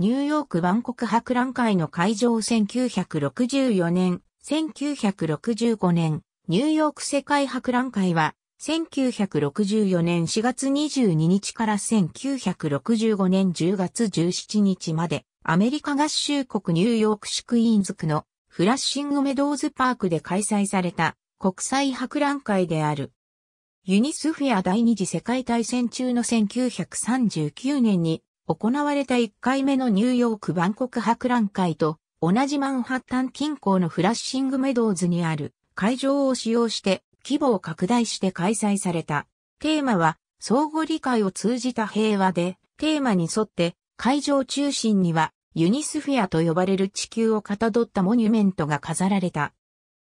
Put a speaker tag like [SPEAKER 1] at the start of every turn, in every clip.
[SPEAKER 1] ニューヨーク万国博覧会の会場1964年、1965年、ニューヨーク世界博覧会は、1964年4月22日から1965年10月17日まで、アメリカ合衆国ニューヨークシクイーンズ区のフラッシングメドーズパークで開催された国際博覧会である。ユニスフィア第二次世界大戦中の1939年に行われた1回目のニューヨーク万国博覧会と同じマンハッタン近郊のフラッシングメドウズにある会場を使用して規模を拡大して開催された。テーマは相互理解を通じた平和で、テーマに沿って会場中心にはユニスフィアと呼ばれる地球をかたどったモニュメントが飾られた。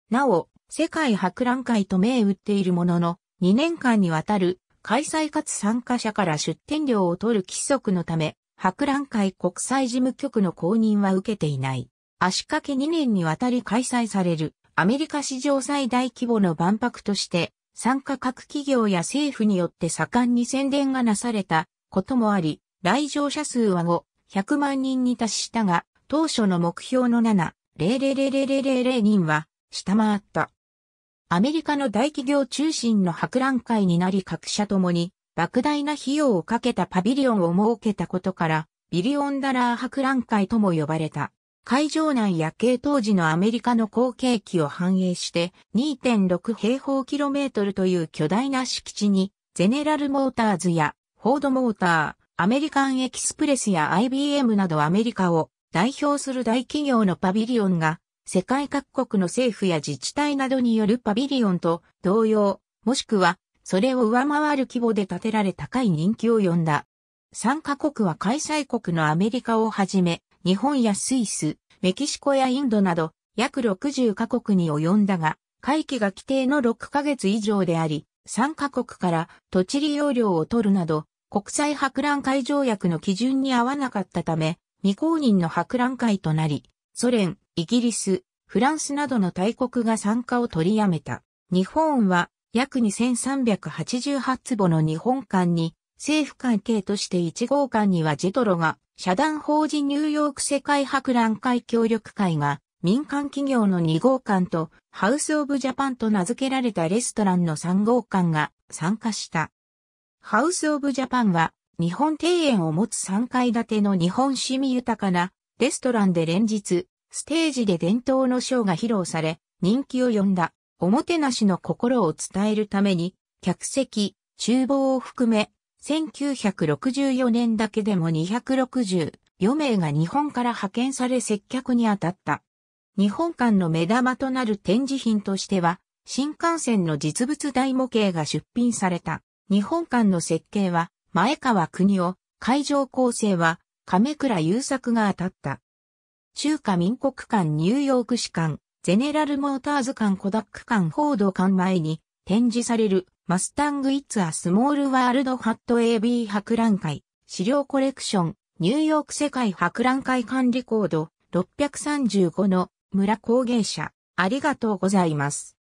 [SPEAKER 1] なお、世界博覧会と銘打っているものの、2年間にわたる開催かつ参加者から出店料を取る規則のため、博覧会国際事務局の公認は受けていない。足掛け2年にわたり開催されるアメリカ史上最大規模の万博として、参加各企業や政府によって盛んに宣伝がなされたこともあり、来場者数は5、100万人に達したが、当初の目標の7、00000人は下回った。アメリカの大企業中心の博覧会になり各社ともに、莫大な費用をかけたパビリオンを設けたことから、ビリオンダラー博覧会とも呼ばれた。会場内夜景当時のアメリカの後継機を反映して2.6平方キロメートルという巨大な敷地にゼネラルモーターズやフォードモーター、アメリカンエキスプレスや IBM などアメリカを代表する大企業のパビリオンが世界各国の政府や自治体などによるパビリオンと同様、もしくは、それを上回る規模で建てられ高い人気を呼んだ。参加国は開催国のアメリカをはじめ、日本やスイス、メキシコやインドなど、約60カ国に及んだが、会期が規定の6ヶ月以上であり、参加国から土地利用料を取るなど、国際博覧会条約の基準に合わなかったため、未公認の博覧会となり、ソ連、イギリス、フランスなどの大国が参加を取りやめた。日本は約2388坪の日本館に政府関係として1号館にはジトロが社団法人ニューヨーク世界博覧会協力会が民間企業の2号館とハウスオブジャパンと名付けられたレストランの3号館が参加した。ハウスオブジャパンは日本庭園を持つ3階建ての日本趣味豊かなレストランで連日、ステージで伝統のショーが披露され、人気を呼んだ、おもてなしの心を伝えるために、客席、厨房を含め、1964年だけでも264名が日本から派遣され接客に当たった。日本館の目玉となる展示品としては、新幹線の実物大模型が出品された。日本館の設計は、前川国夫、会場構成は、亀倉優作が当たった。中華民国館ニューヨーク市館、ゼネラルモーターズ館コダック館報道館前に展示されるマスタング・イッツ・ア・スモール・ワールド・ハット AB 博覧会、資料コレクション、ニューヨーク世界博覧会管理コード635の村工芸者、ありがとうございます。